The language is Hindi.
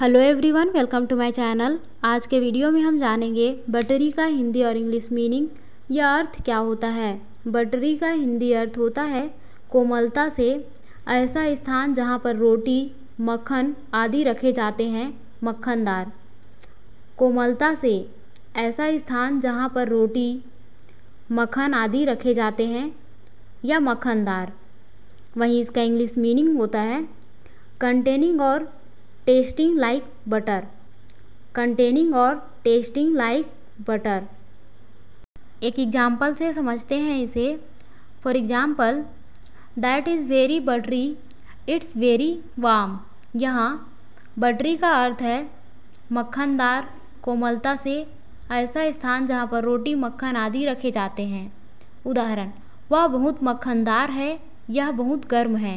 hello everyone welcome to my channel आज के वीडियो में हम जानेंगे बटरी का हिंदी और इंग्लिश मीनिंग या अर्थ क्या होता है बटरी का हिंदी अर्थ होता है कोमलता से ऐसा स्थान जहाँ पर रोटी मक्खन आदि रखे जाते हैं मक्खनदार कोमलता से ऐसा स्थान जहाँ पर रोटी मक्खन आदि रखे जाते हैं या मक्खनदार वहीं इसका इंग्लिश मीनिंग होता है कंटेनिंग और tasting like butter containing और tasting like butter एक एग्जाम्पल से समझते हैं इसे for example that is very buttery it's very warm यहाँ बटरी का अर्थ है मक्खनदार कोमलता से ऐसा स्थान जहाँ पर रोटी मक्खन आदि रखे जाते हैं उदाहरण वह बहुत मक्खनदार है यह बहुत गर्म है